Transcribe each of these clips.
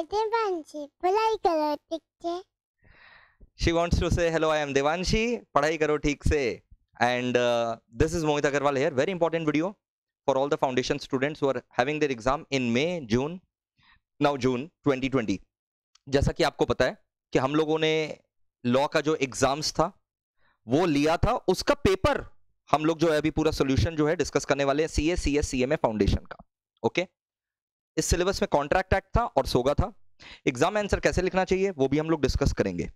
I'm Devanshi. पढ़ाई करो ठीक से. She wants to say hello. I am Devanshi. पढ़ाई करो ठीक से. And uh, this is Mohit Agarwal here. Very important video for all the foundation students who are having their exam in May, June. Now June 2020. जैसा कि आपको पता है कि हम लोगों ने लॉ का जो एग्जाम्स था वो लिया था उसका पेपर हम लोग जो है अभी पूरा सोल्यूशन जो है डिस्कस करने वाले हैं C A C S C M A foundation का ओके okay? इस सिलेबस में कॉन्ट्रैक्ट एक्ट था और सोगा था एग्जाम आंसर कैसे लिखना चाहिए वो भी हम लोग डिस्कस करेंगे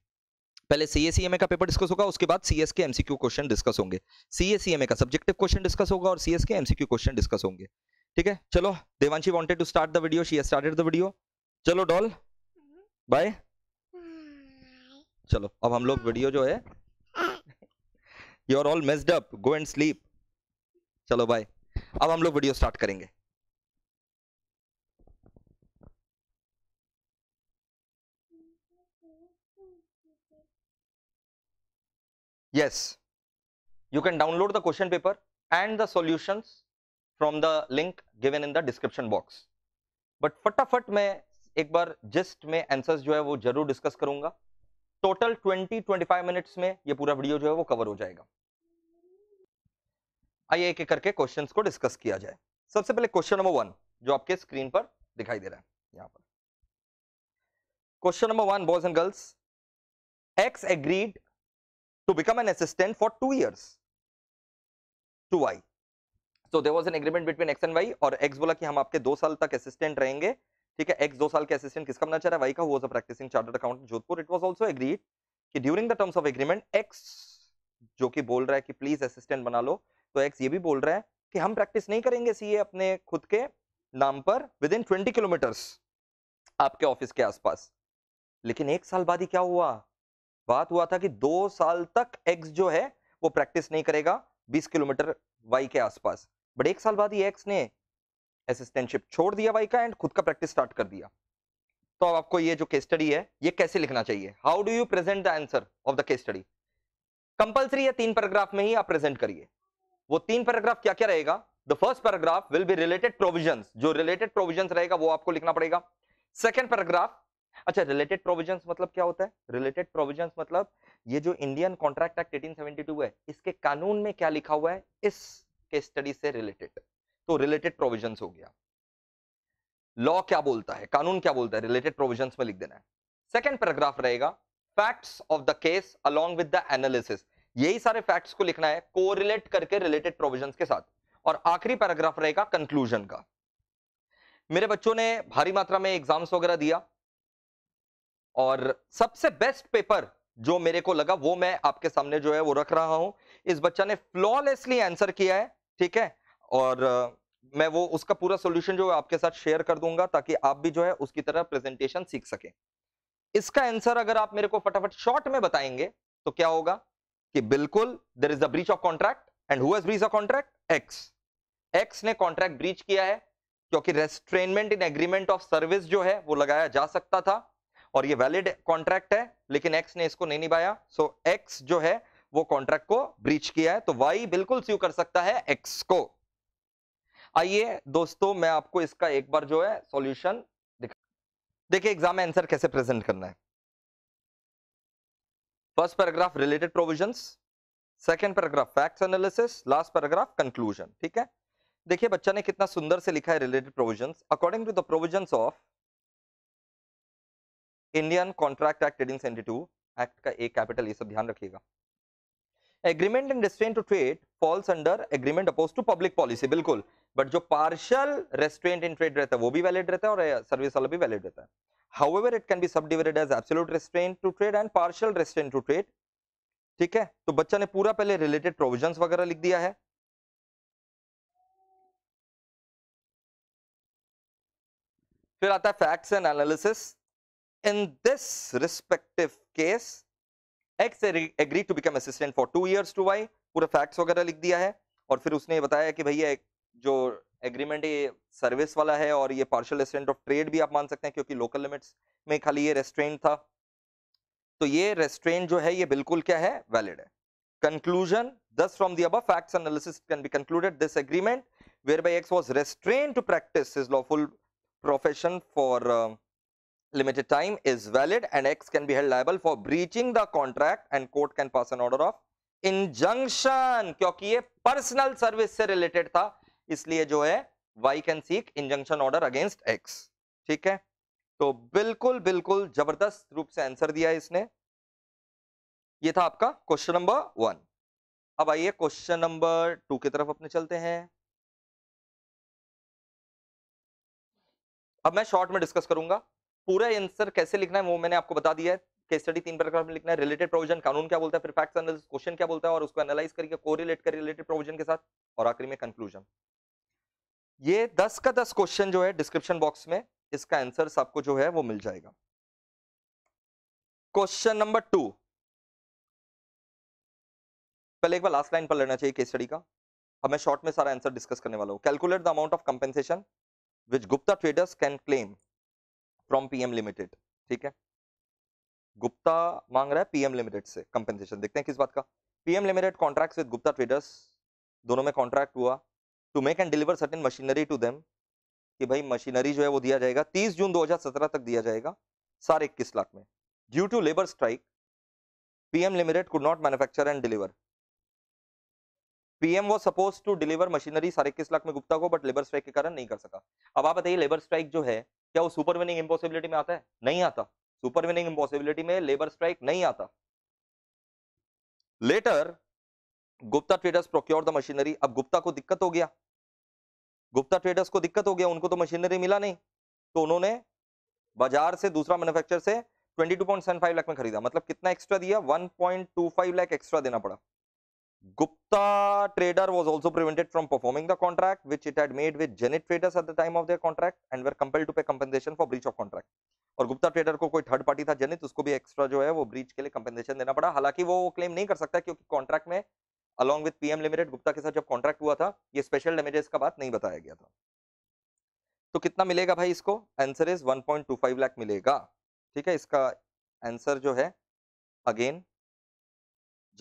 पहले सीएसीएमए का पेपर डिस्कस होगा उसके बाद सीएस के एमसीक्यू क्वेश्चन डिस्कस होंगे सीएसीएमए का सब्जेक्टिव क्वेश्चन डिस्कस होगा और सीएस के एमसीक्यू क्वेश्चन डिस्कस होंगे ठीक है चलो Devanshi wanted to start the video she started the video चलो डॉल बाय चलो अब हम लोग वीडियो जो है you are all messed up go and sleep चलो बाय अब हम लोग वीडियो स्टार्ट करेंगे Yes, you can download the question paper and the solutions from the link given in the description box. but फटाफट मैं एक बार जस्ट में answers जो है वो जरूर डिस्कस करूंगा टोटल 20 25 मिनट्स में ये पूरा वीडियो जो है वो कवर हो जाएगा आइए एक एक करके क्वेश्चंस को डिस्कस किया जाए सबसे पहले क्वेश्चन नंबर वन जो आपके स्क्रीन पर दिखाई दे रहा है यहां पर question number one boys and girls X agreed to become an assistant for 2 years to Y. So there was an agreement between X and Y or X बोला कि हम आपके 2 साल तक assistant रहेंगे ठीक है X 2 साल के assistant किसका बनना चाह रहा Y का who was a practicing chartered accountant jodhpur it was also agreed कि during the terms of agreement X जो कि बोल रहा है कि please assistant बना लो तो X ये भी बोल रहा है कि हम practice नहीं करेंगे सीए अपने खुद के नाम पर within 20 kilometers किलोमीटर्स आपके ऑफिस के आसपास लेकिन एक साल बाद ही क्या हुआ बात हुआ था कि दो साल तक एक्स जो है वो प्रैक्टिस नहीं करेगा 20 किलोमीटर वाई के आसपास बट एक साल बाद ही एक्स ने असिस्टेंटशिप छोड़ दिया वाई का एंड खुद का प्रैक्टिस स्टार्ट कर दिया तो अब आपको ये जो केस स्टडी है ये कैसे लिखना चाहिए how do you present the answer of the case study compulsory है तीन पैराग्राफ में ही आप प्रेजेंट करिए वो तीन पैराग्राफ क्या क्या रहेगा the first paragraph will be related provision जो रिलेटेड प्रोविजन रहेगा वो आपको लिखना पड़ेगा सेकेंड पैराग्राफ अच्छा रिलेटेड प्रोविजन मतलब क्या होता है रिलेटेड प्रोविजन मतलब ये जो इंडियन कॉन्ट्रैक्ट एक्ट 1872 है इसके कानून में क्या लिखा हुआ है इस के स्टडी से रिलेटेड तो रिलेटेड प्रोविजन हो गया लॉ क्या बोलता है कानून क्या बोलता है रिलेटेड प्रोविजन में लिख देना है सेकेंड पैराग्राफ रहेगा facts of the case along with the analysis यही सारे फैक्ट्स को लिखना है कोरिलेट करके रिलेटेड प्रोविजन के साथ और आखिरी पैराग्राफ रहेगा कंक्लूजन का मेरे बच्चों ने भारी मात्रा में एग्जाम्स वगैरह दिया और सबसे बेस्ट पेपर जो मेरे को लगा वो मैं आपके सामने जो है वो रख रहा हूं इस बच्चा ने फ्लॉलेसली आंसर किया है ठीक है और मैं वो उसका पूरा सोल्यूशन जो है आपके साथ शेयर कर दूंगा ताकि आप भी जो है उसकी तरह प्रेजेंटेशन सीख सके इसका आंसर अगर आप मेरे को फटाफट शॉर्ट में बताएंगे तो क्या होगा कि बिल्कुल there is a breach of contract and whose breach of contract X X ने कॉन्ट्रैक्ट ब्रीच किया है क्योंकि restraint in agreement of service जो है वो लगाया जा सकता था और ये वैलिड कॉन्ट्रैक्ट है लेकिन एक्स ने इसको नहीं निभाया सो एक्स जो है वो कॉन्ट्रैक्ट को ब्रीच किया है तो वाई बिल्कुल स्यू कर सकता है एक्स को आइए दोस्तों मैं आपको इसका एक बार जो है सॉल्यूशन दिखा देखिए एग्जाम में आंसर कैसे प्रेजेंट करना है first paragraph related provisions second paragraph facts analysis last paragraph conclusion ठीक है देखिए बच्चा ने कितना सुंदर से लिखा है related provisions according to the provisions of Indian contract act eighteen seventy two act का एक कैपिटल ये सब ध्यान रखिएगा agreement and restraint to trade falls under agreement oppose to public policy बिल्कुल बट जो पार्शल रेस्ट्रेंट इन ट्रेड रहता है वो भी वैलिड रहता है और सर्विस वाला भी वैलिड रहता है however it can be sub subdivided as absolute restraint to trade and partial restraint to trade ठीक है तो बच्चा ने पूरा पहले रिलेटेड प्रोविजन वगैरह लिख दिया है फिर आता है facts and analysis in this respective case x agreed to become assistant for 2 years to y pura facts वगैरह लिख दिया है और फिर उसने बताया कि भैया जो एग्रीमेंट ये सर्विस वाला है और ये पार्शियल असिस्टेंट ऑफ ट्रेड भी आप मान सकते हैं क्योंकि लोकल लिमिट्स में खाली ये रेस्ट्रेंट था तो ये रेस्ट्रेंट जो है ये बिल्कुल क्या है वैलिड है कंक्लूजन दस फ्रॉम दी अब facts analysis can be concluded this agreement where by X was restrain to practice is lawful profession for limited time is valid and X can be held liable for breaching the contract and court can pass an order of injunction kyunki ye personal service se related tha isliye jo hai Y can seek injunction order against X theek hai to bilkul bilkul zabardast roop se answer diya hai isne ye tha aapka question number 1 ab aaiye question number 2 ki taraf apne chalte hain अब मैं short में discuss करूंगा पूरा answer कैसे लिखना है वो मैंने आपको बता दिया है केस स्टडी तीन प्रकार में लिखना है रिलेटेड प्रोविजन कानून क्या बोलता है फिर फैक्ट्स एनालिसिस क्वेश्चन क्या बोलता है और उसको एनालाइज करके कोरिलेट कर रिलेटेड प्रोविजन के साथ और आखिरी में कंक्लूजन ये दस का दस क्वेश्चन जो है डिस्क्रिप्शन बॉक्स में इसका आंसर आपको जो है वो मिल जाएगा क्वेश्चन नंबर टू पहले एक बार लास्ट लाइन पर लेना चाहिए केस स्टडी का अब मैं शॉर्ट में सारा आंसर डिस्कस करने वाला हूं calculate the amount of compensation which Gupta traders can claim from PM limited ठीक है गुप्ता मांग रहा है पीएम लिमिटेड से कंपनसेशन देखते हैं किस बात का PM limited contract with Gupta traders दोनों में कॉन्ट्रैक्ट हुआ to make and deliver certain machinery to them कि भाई मशीनरी जो है वो दिया जाएगा 30 जून 2017 तक दिया जाएगा साढ़े इक्कीस लाख में due to labour strike PM limited could not manufacture and deliver PM वो सपोज टू डिलीवर मशीनरी साढ़े इक्कीस लाख में गुप्ता को बट लेबर स्ट्राइक के कारण नहीं कर सका अब आप बताइए लेबर स्ट्राइक जो है क्या वो सुपर विनिंग इम्पॉसिबिलिटी में आता है नहीं आता सुपर विनिंग इम्पॉसिबिलिटी में लेबर स्ट्राइक नहीं आता later Gupta traders procure the machinery अब गुप्ता को दिक्कत हो गया गुप्ता ट्रेडर्स को दिक्कत हो गया उनको तो मशीनरी मिला नहीं तो उन्होंने बाजार से दूसरा मैन्युफैक्चर से 22.75 लाख में खरीदा मतलब कितना एक्स्ट्रा दिया 1.25 लाख एक्स्ट्रा देना पड़ा Gupta Trader was also prevented from performing the contract which it had made with Zenit Traders at the time of their contract and were compelled to pay compensation for breach of contract. और Gupta trader को कोई third party था जनित उसको भी extra जो है वो ब्रीच के लिए कंपेंसेशन देना पड़ा हालांकि वो क्लेम नहीं कर सकता क्योंकि कॉन्ट्रैक्ट में along with PM limited Gupta के साथ जब कॉन्ट्रैक्ट हुआ था ये स्पेशल डैमेजेस का बात नहीं बताया गया था तो कितना मिलेगा भाई इसको आंसर इज 1.25 लाख मिलेगा ठीक है इसका आंसर जो है अगेन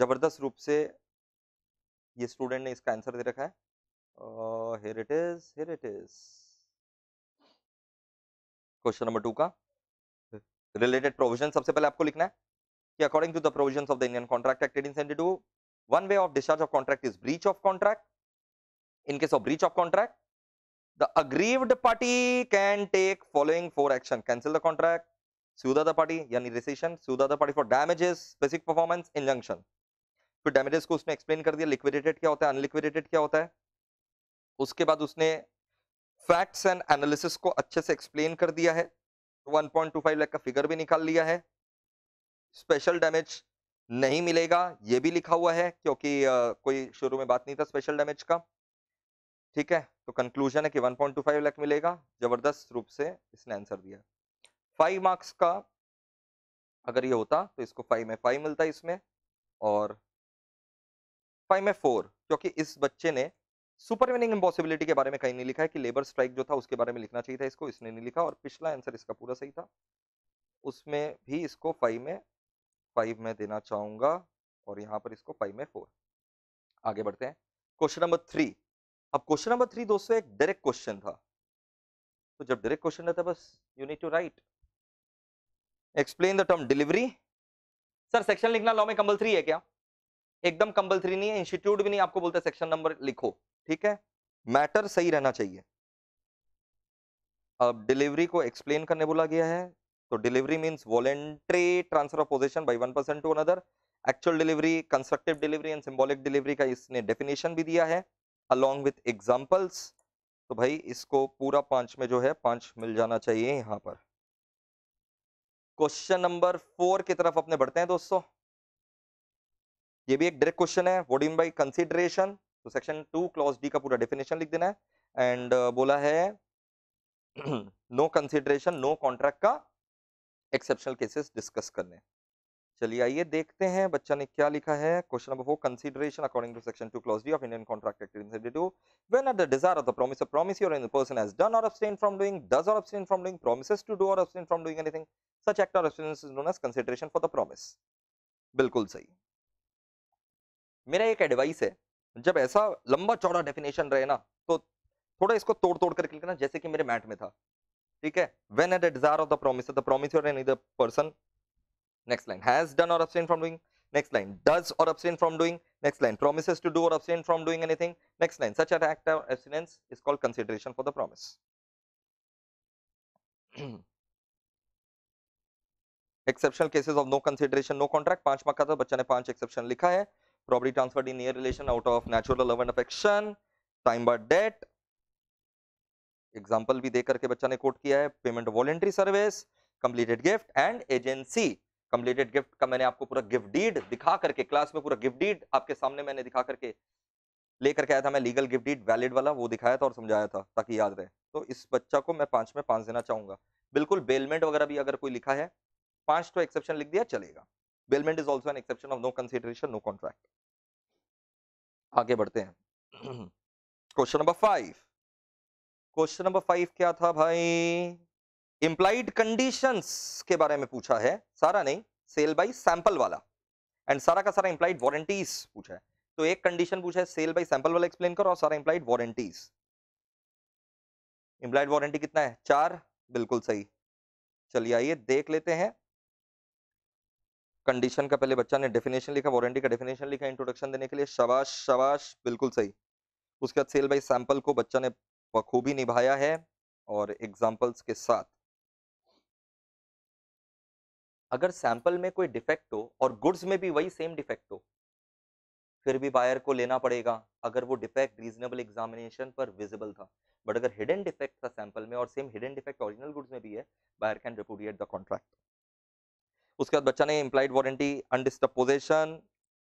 जबरदस्त रूप से ये स्टूडेंट ने इसका आंसर दे रखा है here it is here it is question number two का रिलेटेड प्रोविजन सबसे पहले आपको लिखना है कि according to the provision of the Indian contract act in सेंटी two one way of discharge of contract is breach of contract in case of breach of contract the aggrieved party can take following four action cancel the contract sue the party यानी rescission sue the party for damages specific performance injunction तो damages को उसने explain कर दिया liquidated क्या होता है unliquidated क्या होता है उसके बाद उसने फैक्ट्स एंड एनालिसिस को अच्छे से एक्सप्लेन कर दिया है one point two five lakh का फिगर भी निकाल लिया है स्पेशल डैमेज नहीं मिलेगा ये भी लिखा हुआ है क्योंकि आ, कोई शुरू में बात नहीं था स्पेशल डैमेज का ठीक है तो कंक्लूजन है कि 1.25 लाख मिलेगा जबरदस्त रूप से इसने आंसर दिया फाइव मार्क्स का अगर ये होता तो इसको फाइव में फाइव मिलता इसमें और फाइव में फोर क्योंकि इस बच्चे ने सुपरविनिंग इम्पॉसिबिलिटी के बारे में कहीं नहीं लिखा है कि लेबर स्ट्राइक जो था उसके बारे में लिखना चाहिए था इसको इसने नहीं लिखा और पिछला आंसर इसका पूरा सही था उसमें भी इसको फाइव में फाइव में देना चाहूंगा और यहाँ पर इसको फाइव में फोर आगे बढ़ते हैं क्वेश्चन नंबर थ्री अब क्वेश्चन नंबर थ्री दोस्तों एक डायरेक्ट क्वेश्चन था तो जब डायरेक्ट क्वेश्चन रहता बस you need to write explain the term delivery sir section लिखना लॉ में कंपल्सरी है क्या एकदम कंपल्सरी नहीं है इंस्टीट्यूट भी नहीं आपको बोलते सेक्शन नंबर लिखो ठीक है मैटर सही रहना चाहिए अब डिलीवरी को एक्सप्लेन करने बोला गया है तो delivery means voluntary transfer of possession by one person to another actual delivery constructive delivery and symbolic delivery का इसने डेफिनेशन भी दिया है अलॉन्ग विथ एग्जाम्पल्स तो भाई इसको पूरा पांच में जो है पांच मिल जाना चाहिए यहां पर क्वेश्चन नंबर फोर की तरफ अपने बढ़ते हैं दोस्तों ये भी एक डायरेक्ट क्वेश्चन है वॉट इन बाई कंसिडरेशन तो सेक्शन टू क्लॉज डी का पूरा डेफिनेशन लिख देना है एंड uh, बोला है नो कंसिडरेशन नो कॉन्ट्रैक्ट का एक्सेप्शनल केसेस डिस्कस करने चलिए आइए देखते हैं बच्चा ने क्या लिखा है question number four consideration according to section two clause D of Indian contract act to when are the desire of the promisor promisee or in the person has done और अब्सटेन फ्रॉम डूइंग डज और abstain from doing promises to do और abstain from doing anything such act और abstain is known as consideration for the promise बिल्कुल सही मेरा एक advice है जब ऐसा लंबा चौड़ा डेफिनेशन रहे ना तो थोड़ा इसको तोड़ तोड़ करके लिखना जैसे कि मेरे मैट में था ठीक है when at desire of the promise promise person next line has done और abstain from doing next line does और abstain from doing next line promise to do और abstain from doing anything next line such at act abstinence is called consideration for the promise exceptional cases of no consideration no contract पांच मक्का था बच्चा ने पांच exception लिखा है property transferred in near relation out of natural love and affection time by debt example भी देख करके बच्चा ने कोट किया है payment voluntary service completed gift and agency completed gift का मैंने आपको पूरा गिफ्ट डीड दिखा करके क्लास में पूरा गिफ्ट डीड आपके सामने मैंने दिखा करके लेकर के आया था मैं लीगल गिफ्ट डीड वैलिड वाला वो दिखाया था और समझाया था ताकि याद रहे तो इस बच्चा को मैं पांच में पांच देना चाहूंगा बिल्कुल बेलमेंट वगैरह भी अगर कोई लिखा है पांच तो एक्सेप्शन लिख दिया चलेगा bailment is also an exception of no consideration no contract आगे बढ़ते हैं question number five question number five क्या था भाई इंप्लाइड कंडीशंस के बारे में पूछा है सारा नहीं सेल बाई सैंपल वाला एंड सारा का सारा इंप्लाइड वारंटीज पूछा है तो एक कंडीशन पूछा है सेल बाई सैंपल वाला एक्सप्लेन करो और सारा इंप्लाइड वारंटीज इंप्लाइड वारंटी कितना है चार बिल्कुल सही चलिए आइए देख लेते हैं कंडीशन का पहले बच्चा ने डेफिनेशन लिखा वारंटी का डेफिनेशन लिखा इंट्रोडक्शन देने के लिए शबाश शबाश बिल्कुल सही उसके बाद सेल बाई सैंपल को बच्चा ने बखूबी निभाया है और एग्जाम्पल्स के साथ अगर सैंपल में कोई डिफेक्ट हो और गुड्स में भी वही सेम डिफेक्ट हो फिर भी बायर को लेना पड़ेगा अगर वो डिफेक्ट रीजनेबल एग्जामिनेशन पर विजिबल था बट अगर हिडन डिफेक्ट था सैंपल में और same hidden defect original goods में भी है buyer can report the contract उसके बाद बच्चा ने implied warranty undisturbed possession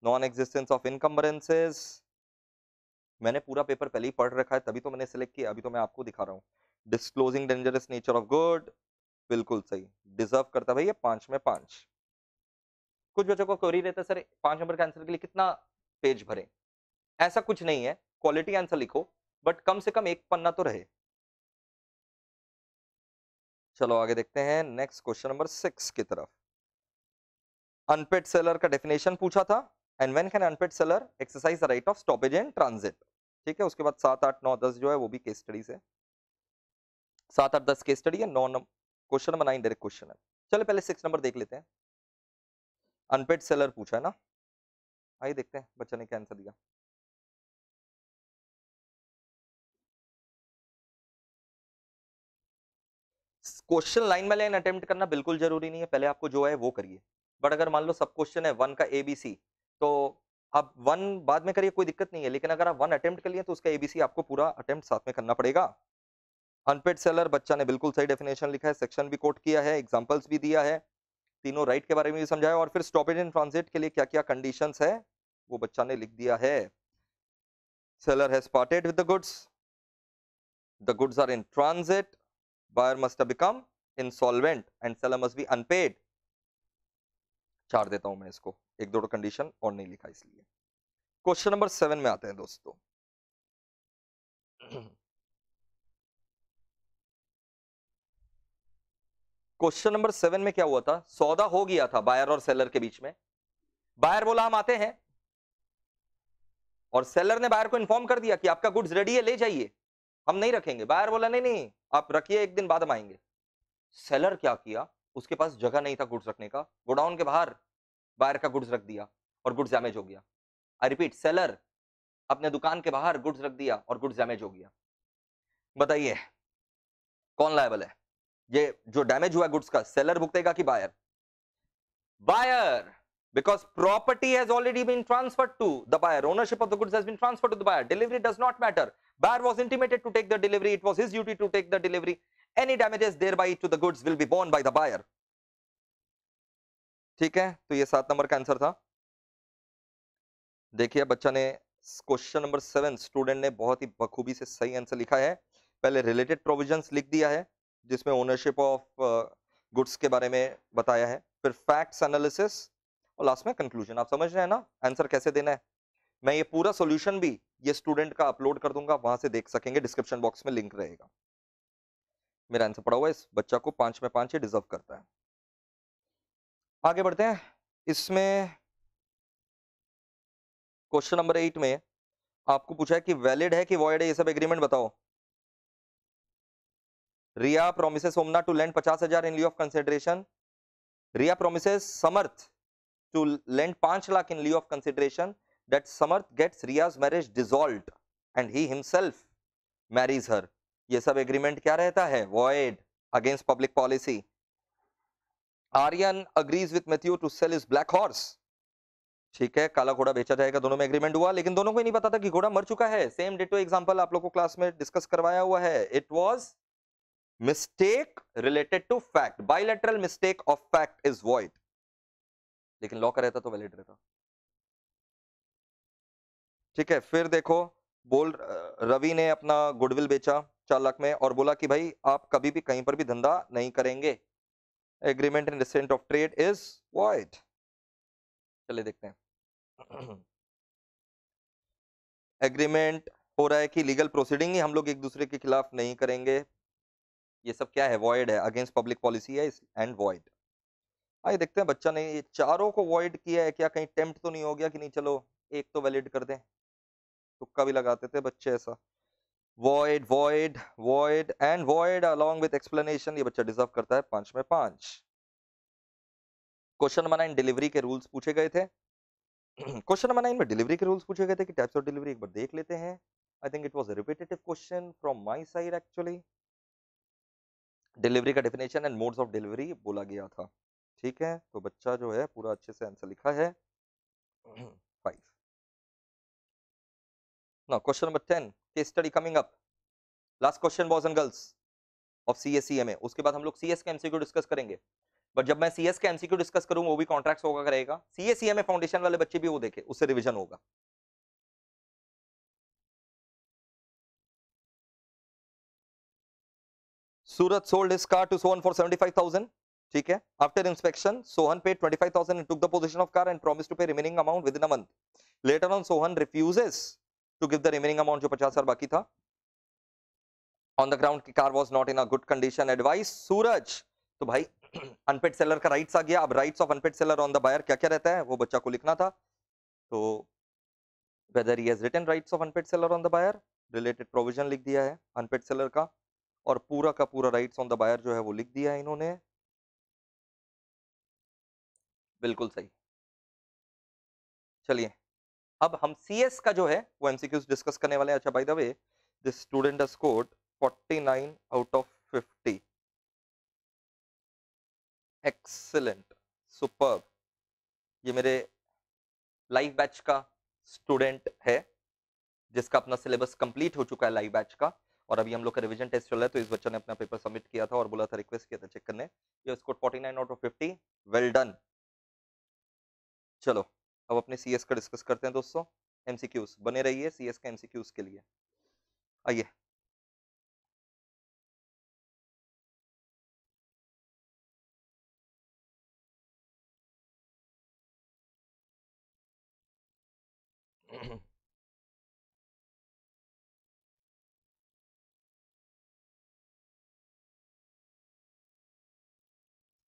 non existence of encumbrances मैंने पूरा पेपर पहले ही पढ़ रखा है तभी तो मैंने सेलेक्ट किया अभी तो मैं आपको दिखा रहा हूँ disclosing dangerous nature of good बिल्कुल सही डिजर्व करता भाई ये पांच में पांच कुछ बच्चों को क्वेरी रहता है सर पांच नंबर के आंसर के लिए कितना पेज भरे ऐसा कुछ नहीं है क्वालिटी आंसर लिखो बट कम से कम एक पन्ना तो रहे चलो आगे देखते हैं नेक्स्ट क्वेश्चन नंबर सिक्स की तरफ अनपेड सेलर का डेफिनेशन पूछा था and when can unpaid seller exercise the right of stoppage and transit ठीक है उसके बाद सात आठ नौ दस जो है वो भी केस स्टडीज है सात आठ दस केस स्टडी है नौ question number nine direct question है चलो पहले सिक्स नंबर देख लेते हैं अनपेड सेलर पूछा है ना आइए देखते हैं बच्चा ने क्या आंसर दिया क्वेश्चन लाइन में लाइन अटेम्प्ट करना बिल्कुल जरूरी नहीं है पहले आपको जो है वो करिए बट अगर मान लो सब क्वेश्चन है वन का ए बी सी तो आप वन बाद में करिए कोई दिक्कत नहीं है लेकिन अगर आप वन अटेम्प्ट करिए तो उसका ए बी सी आपको पूरा अटेम्प्ट साथ में करना पड़ेगा अनपेड सेलर बच्चा ने बिल्कुल सही डेफिनेशन लिखा है सेक्शन भी कोट किया है एग्जाम्पल्स भी दिया है तीनों राइट के बारे में भी समझाया और फिर स्टॉपेज इन ट्रांजिट के लिए क्या क्या कंडीशन है वो बच्चा ने लिख दिया है seller has parted with the goods the goods are in transit buyer must become in insolvent and seller must be unpaid चार देता हूं मैं इसको एक दो कंडीशन और नहीं लिखा इसलिए क्वेश्चन नंबर सेवन में आते हैं दोस्तों क्वेश्चन नंबर सेवन में क्या हुआ था सौदा हो गया था बायर और सेलर के बीच में बायर बोला हम आते हैं और सेलर ने बायर को इन्फॉर्म कर दिया कि आपका गुड्स रेडी है ले जाइए हम नहीं रखेंगे बायर बोला नहीं नहीं आप रखिए एक दिन बाद हम आएंगे सेलर क्या किया उसके पास जगह नहीं था गुड्स रखने का गोडाउन के बाहर बायर का गुड्स रख दिया और गुड्स डैमेज हो गया आई रिपीट सेलर अपने दुकान के बाहर गुड्स रख दिया और गुड्स डैमेज हो गया बताइए कौन लाइबल है ये जो डैमेज हुआ गुड्स का सेलर भुगतेगा कि buyer buyer because property has already been transfer to the buyer ownership of the goods been transfer to the buyer delivery does not matter buyer was intimated to take the delivery it was his duty to take the delivery any damages thereby to the goods will be borne by the buyer ठीक है तो ये सात number का answer था देखिए बच्चा ने क्वेश्चन नंबर सेवन स्टूडेंट ने बहुत ही बखूबी से सही आंसर लिखा है पहले रिलेटेड प्रोविजंस लिख दिया है जिसमें ओनरशिप ऑफ गुड्स के बारे में बताया है फिर फैक्ट्स एनालिसिस और लास्ट में कंक्लूजन आप समझ रहे हैं ना आंसर कैसे देना है मैं ये पूरा सोल्यूशन भी ये स्टूडेंट का अपलोड कर दूंगा वहां से देख सकेंगे डिस्क्रिप्शन बॉक्स में लिंक रहेगा मेरा आंसर पड़ा हुआ इस बच्चा को पांच में पांच ही डिजर्व करता है आगे बढ़ते हैं इसमें क्वेश्चन नंबर एट में आपको पूछा है कि वैलिड है कि वॉइड है ये सब एग्रीमेंट बताओ Riya promises Somnath to lend पचास हजार in lieu of consideration Riya promises Samarth to lend पांच lakh in lieu of consideration that Samarth gets Riya's marriage dissolved and he himself marriage her ये सब एग्रीमेंट क्या रहता है void against public policy Aryan agrees with Matthew to cell is black horse ठीक है काला घोड़ा बेचा जाएगा दोनों में एग्रीमेंट हुआ लेकिन दोनों को ही नहीं पता था कि घोड़ा मर चुका है सेम डिटो एग्जांपल आप लोगों को क्लास में डिस्कस करवाया हुआ है it was mistake related to fact bilateral mistake of fact is void लेकिन लॉ का रहता तो वैलिड रहता ठीक है फिर देखो बोल रवि ने अपना गुडविल बेचा चालक में और बोला कि भाई आप कभी भी कहीं पर भी धंधा नहीं करेंगे agreement in restraint of trade is void चले देखते हैं एग्रीमेंट हो रहा है कि लीगल प्रोसीडिंग ही हम लोग एक दूसरे के खिलाफ नहीं करेंगे ये सब क्या है वॉइड है अगेंस्ट पब्लिक पॉलिसी है एंड वॉइड आइए देखते हैं बच्चा ने ये चारों को वॉइड किया है क्या कहीं टेम्प्ट तो नहीं हो गया कि नहीं चलो एक तो वैलिड कर दें तुक्का भी लगाते थे बच्चे ऐसा void void void and void along with explanation ये बच्चा डिजर्व करता है पांच में पांच क्वेश्चन नंबर नाइन डिलीवरी के रूल्स पूछे गए थे क्वेश्चन नंबर नाइन में डिलीवरी के रूल्स पूछे गए थे कि टाइप्स ऑफ डिलीवरी एक बार देख लेते हैं I think it was repetitive question from my side actually delivery का definition and modes of delivery बोला गया था ठीक है तो बच्चा जो है पूरा अच्छे से आंसर लिखा है Now, question number 10, case study coming up. Last question boys and girls of CSEMA. uske baad hum log CS ke MCQ discuss karenge but jab main cs ke mcq discuss discuss wo bhi contracts hoga karega करेगा सी foundation wale bacche bhi wo dekhe usse revision hoga surat sold his car to sohan for 75,000 ठीक है after inspection Sohan पे 25,000 and took the possession of car and promised to pay remaining amount within a month later on sohan refuses to give the remaining amount जो पचास हजार बाकी था on the ground की car was not in a good condition advise Suraj तो भाई unpaid seller का rights आ गया अब rights of unpaid seller on the buyer क्या क्या रहता है वो बच्चा को लिखना था तो whether he has written rights of unpaid seller on the buyer related provision लिख दिया है अनपेड सेलर का और पूरा का पूरा राइट्स ऑन द बायर जो है वो लिख दिया है इन्होंने बिल्कुल सही चलिए अब हम सी एस का जो है वो एमसीक्यूज डिस्कस करने वाले हैं अच्छा by the way this student scored nine out of fifty excellent super ये मेरे लाइव बैच का स्टूडेंट है जिसका अपना सिलेबस कंप्लीट हो चुका है लाइव बैच का और अभी हम लोग का रिवीजन टेस्ट चल रहा है तो इस बच्चों ने अपना पेपर सबमिट किया था और बोला था रिक्वेस्ट किया था चेक करने ये score 49 out of 50 well done चलो अब अपने सी का डिस्कस करते हैं दोस्तों एम बने रहिए सी एस का एम के लिए आइए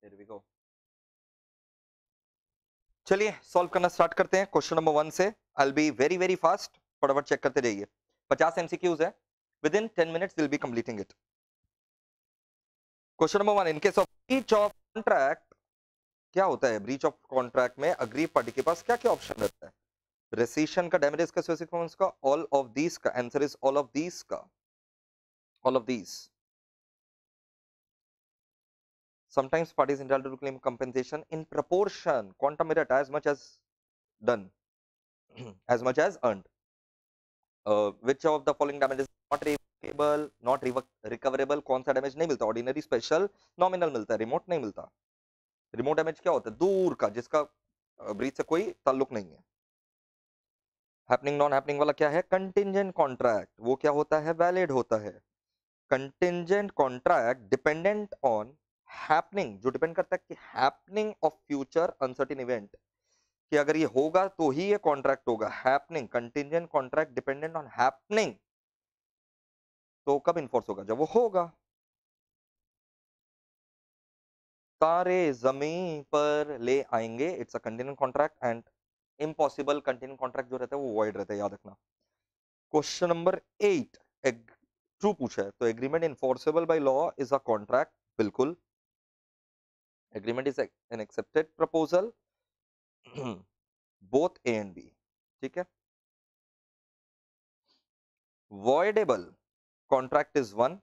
There we go. चलिए सॉल्व करना स्टार्ट करते हैं क्वेश्चन नंबर वन से I be very very fast फटाफट चेक करते रहिए पचास एमसीक्यूज है within ten minute will be completing it question number one in case of breach of contract क्या होता है ब्रीच ऑफ कॉन्ट्रैक्ट में अग्री पार्टी के पास क्या क्या ऑप्शन रहता है रेसिशन का डैमेज का स्पेसिफिक का ऑल ऑफ दीज का answer is all of these का all of these sometimes parties entitled to claim compensation in proportion quantum merit as much as done as much as earned uh, which of the following damages not revocable not recoverable kaun sa damage nahi milta ordinary special nominal milta remote nahi milta remote damage kya hota hai dur ka jiska breach se koi talluq nahi hai happening non happening wala kya hai contingent contract wo kya hota hai valid hota hai contingent contract dependent on happening जो depend करता है कि happening of future uncertain event कि अगर ये होगा तो ही ये कॉन्ट्रैक्ट होगा happening contingent contract dependent on happening तो कब इन्फोर्स होगा जब वो होगा तारे जमीन पर ले आएंगे it's a contingent contract and impossible contingent contract जो रहता है वो वॉइड रहता है याद रखना क्वेश्चन नंबर एट ट्रू पूछा है तो agreement enforceable by law is a contract बिल्कुल agreement is an accepted proposal both A and B ठीक है voidable contract is one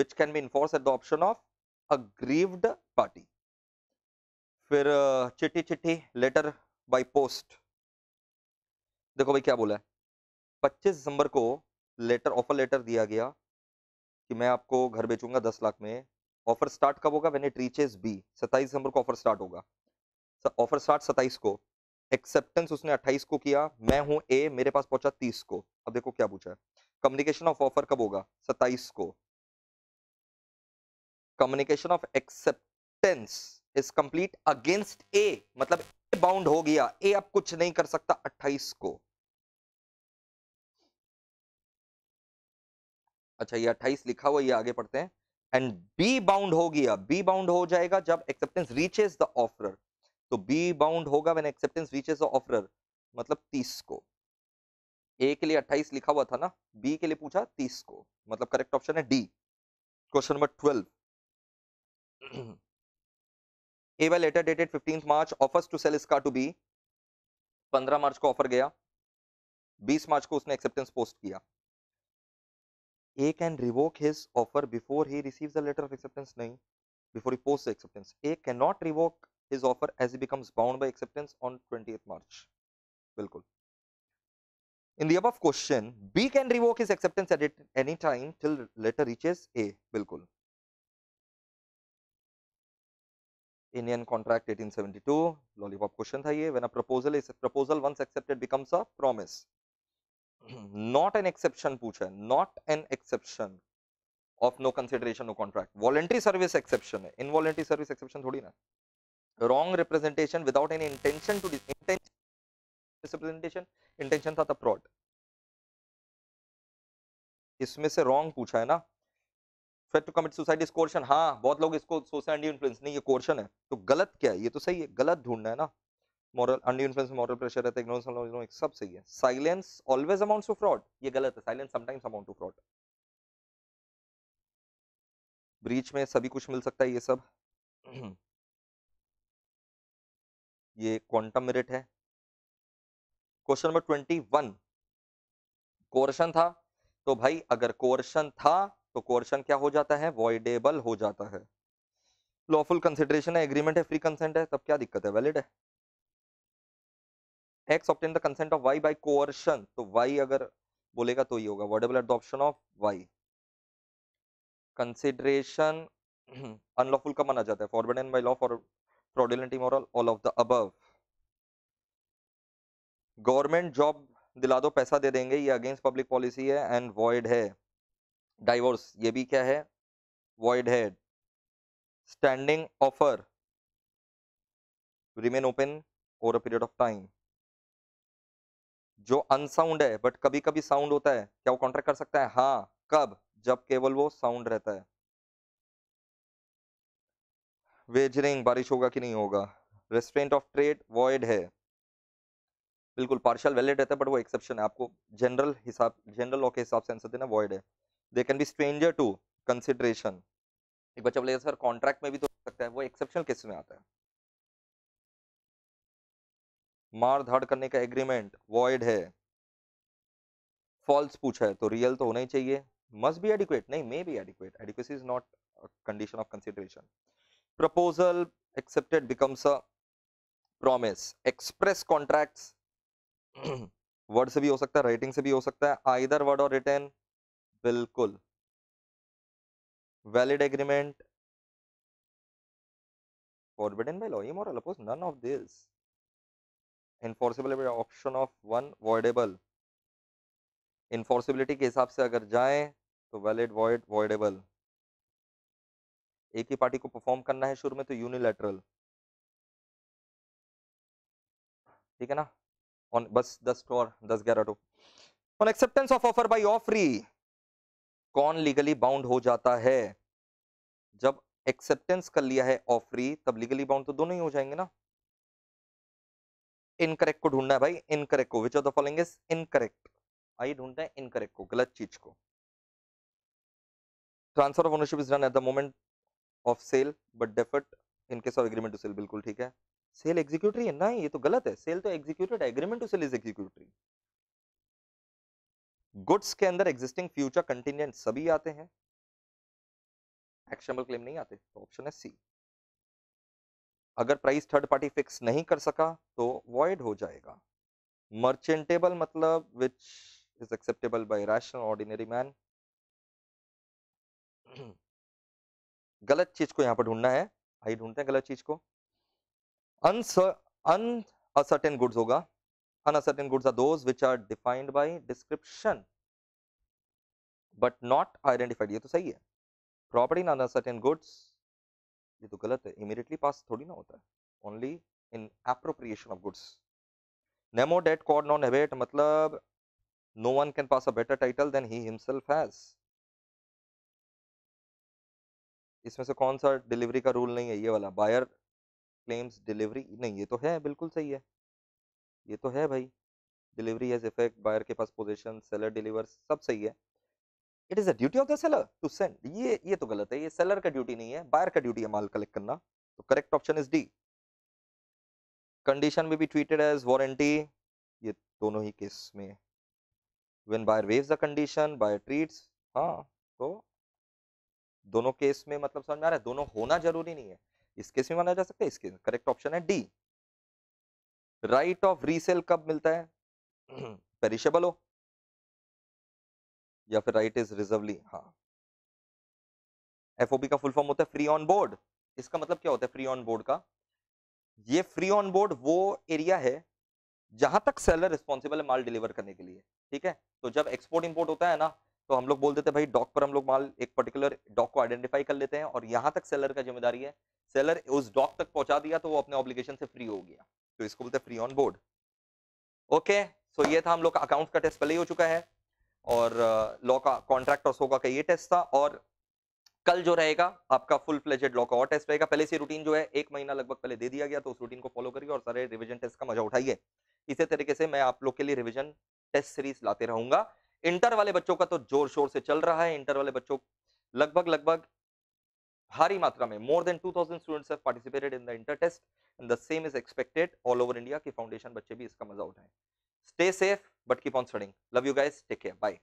which can be enforced at the option of aggrieved party फिर चिट्ठी चिट्ठी letter by post देखो भाई क्या बोला है 25 दिसंबर को लेटर ऑफर लेटर दिया गया कि मैं आपको घर बेचूंगा 10 लाख में ऑफर स्टार्ट कब होगा व्हेन इट रीचेस बी सत्ताईस दिसंबर को ऑफर स्टार्ट होगा ऑफर स्टार्ट सत्ताईस को एक्सेप्टेंस उसने अट्ठाईस को किया मैं हूँ ए मेरे पास पहुंचा तीस को अब देखो क्या पूछा है कम्युनिकेशन ऑफ ऑफर कब होगा सत्ताईस को communication of acceptance is complete against A मतलब ए बाउंड हो गया ए अब कुछ नहीं कर सकता अट्ठाईस को अच्छा ये अट्ठाईस लिखा हुआ ये आगे पढ़ते हैं एंड बी बाउंड हो गया बी बाउंड हो जाएगा जब एक्सेप्टेंस रीचेज द ऑफरर तो बी बाउंड होगा when acceptance reaches the offeror मतलब 30 को ए के लिए 28 लिखा हुआ था ना बी के लिए पूछा 30 को मतलब करेक्ट ऑप्शन है D question number 12 A Y letter dated 15th March offers to sell इसका टू बी 15 मार्च को ऑफर गया 20 मार्च को उसने एक्सेप्टेंस पोस्ट किया A can revoke his offer before he receives the letter of acceptance No, before he posts the acceptance. A cannot revoke his offer as he becomes bound by acceptance on 20th March. Bilkul. In the above question, B can revoke his acceptance at any time till letter reaches A. Bilkul. Indian contract 1872 lollipop question tha ye when a proposal is a proposal once accepted becomes a promise not an exception पूछा है not an exception of no consideration no contract voluntary service exception है involuntary service exception थोड़ी ना wrong representation without any intention to representation intention था fraud इसमें से wrong पूछा है ना फेट to commit suicide is coercion हाँ बहुत लोग इसको सोशल इंडिया इन्फ्लुएंस नहीं ये कोर्शन है तो गलत क्या है ये तो सही है गलत ढूंढना है ना moral under influence moral pressure रहता है इग्नोरेंस नो एक सब सही है silence always amount to fraud ये गलत है silence sometimes amount to fraud breach में सभी कुछ मिल सकता है ये सब ये क्वांटम मेरिट है क्वेश्चन नंबर 21 वन कोर्शन था तो भाई अगर कोर्शन था तो कोर्शन क्या हो जाता है वॉइडेबल हो जाता है लॉफुल कंसिडरेशन है एग्रीमेंट है फ्री कंसेंट है तब क्या दिक्कत है वैलिड है X obtain the consent of Y by coercion तो वाई अगर बोलेगा तो ये होगा voidable at the option of Y consideration unlawful का माना जाता है forward forbidden by law for fraudulent immoral all of the above government job दिला दो पैसा दे देंगे ये अगेंस्ट पब्लिक पॉलिसी है एंड वॉइड है डाइवोर्स ये भी क्या है वॉइड है standing offer remain open over a period of time जो अनसाउंड है बट कभी कभी साउंड होता है क्या वो कॉन्ट्रैक्ट कर सकता है हाँ कब जब केवल वो साउंड रहता है वेजरिंग बारिश होगा कि नहीं होगा रेस्ट्रेंट ऑफ ट्रेड वॉइड है बिल्कुल पार्शल वैलिड रहता है बट वो एक्सेप्शन है आपको जनरल हिसाब जनरल लॉ के हिसाब से आंसर देना वॉइड है they can be stranger to consideration एक बच्चा बोले सर कॉन्ट्रैक्ट में भी तो सकता है वो एक्सेप्शन किस में आता है मार धाड़ करने का एग्रीमेंट वॉइड है फॉल्स पूछा है तो रियल तो होना ही चाहिए मस्ट बी एडिक्वेट नहीं may be adequate adequacy is not condition of consideration proposal accepted becomes a promise express contract word से भी हो सकता है राइटिंग से भी हो सकता है आइदर वर्ड और रिटर्न बिल्कुल valid agreement forbidden by law immoral oppose none of this enforceable option of one voidable enforceability के हिसाब से अगर जाएं तो वैलिड वॉइड वॉइडेबल एक ही पार्टी को परफॉर्म करना है शुरू में तो यूनिलेटरल ठीक है ना ऑन बस दस टू और दस ग्यारह two on acceptance of offer by offeree कौन लीगली बाउंड हो जाता है जब एक्सेप्टेंस कर लिया है ऑफरी तब लीगली बाउंड तो दोनों ही हो जाएंगे ना इनकरेक्ट को ढूंढना है भाई इनकरेक्ट को which of the following is incorrect आइए ढूंढते हैं इनकरेक्ट को गलत चीज को transfer of ownership is done at the moment of sale but deferred in case of agreement to sale बिल्कुल ठीक है सेल एग्जीक्यूटरी है ना ये तो गलत है सेल तो एग्जीक्यूटेड है agreement to cell is executory goods के अंदर एग्जिस्टिंग फ्यूचर कंटिजेंट सभी आते हैं एक्शनेबल क्लेम नहीं आते तो ऑप्शन है सी अगर प्राइस थर्ड पार्टी फिक्स नहीं कर सका तो वॉइड हो जाएगा मर्चेंटेबल मतलब which is acceptable by rational ordinary man गलत चीज को यहाँ पर ढूंढना है आइए ढूंढते हैं गलत चीज को अनसर्टेन गुड्स होगा uncertain goods are those which are defined by description but not identified ये तो सही है प्रॉपर्टी इन अनसर्टेन गुड्स ये तो गलत है इमीडिएटली पास थोड़ी ना होता है only in appropriation of goods nemo dat quod non habet मतलब no one can pass a better title than he himself has इसमें से कौन सा डिलीवरी का रूल नहीं है ये वाला बायर क्लेम्स डिलीवरी नहीं ये तो है बिल्कुल सही है ये तो है भाई डिलीवरी हैज़ इफेक्ट बायर के पास पोजीशन सेलर डिलीवर सब सही है it is the duty of the seller to send ये ये तो गलत है ये सेलर का ड्यूटी नहीं है बायर का ड्यूटी है माल कलेक्ट करना तो correct option is D condition में भी ट्रीटेड एज वारंटी ये दोनों ही केस में when buyer waives the condition buyer treats हाँ तो दोनों केस में मतलब समझ में आ रहा है दोनों होना जरूरी नहीं है इस केस में माना जा सकता है इसके करेक्ट ऑप्शन है डी राइट ऑफ रीसेल कब मिलता है पेरिशेबल हो या फिर राइट इज रिजर्वली हाँ एफ का फुल फॉर्म होता है फ्री ऑन बोर्ड इसका मतलब क्या होता है फ्री ऑन बोर्ड का ये फ्री ऑन बोर्ड वो एरिया है जहां तक सेलर रिस्पॉन्सिबल है माल डिलीवर करने के लिए ठीक है तो जब एक्सपोर्ट इंपोर्ट होता है ना तो हम लोग बोल देते हैं भाई डॉक पर हम लोग माल एक पर्टिकुलर डॉक को आइडेंटिफाई कर लेते हैं और यहाँ तक सेलर का जिम्मेदारी है सेलर उस डॉक तक पहुंचा दिया तो वो अपने ऑब्लिगेशन से फ्री हो गया तो इसको बोलते हैं free on board okay so ये था हम लोग का का टेस्ट पहले ही हो चुका है और लॉ का कॉन्ट्रैक्ट और सो का ये टेस्ट था और कल जो रहेगा आपका फुल फ्लेजेड लॉ का और टेस्ट रहेगा पहले से रूटीन जो है एक महीना लगभग पहले दे दिया गया तो उस रूटीन को फॉलो करिए और सारे रिविजन टेस्ट का मजा उठाइए इसी तरीके से मैं आप लोग के लिए रिविजन टेस्ट सीरीज लाते रहूंगा इंटर वाले बच्चों का तो जोर शोर से चल रहा है इंटर वाले बच्चों लगभग लगभग भारी मात्रा में more than 2000 students have participated in the inter test and the same is expected all over India की फाउंडेशन बच्चे भी इसका मजा उठाएं Stay safe, but keep on studying. Love you guys. Take care. Bye.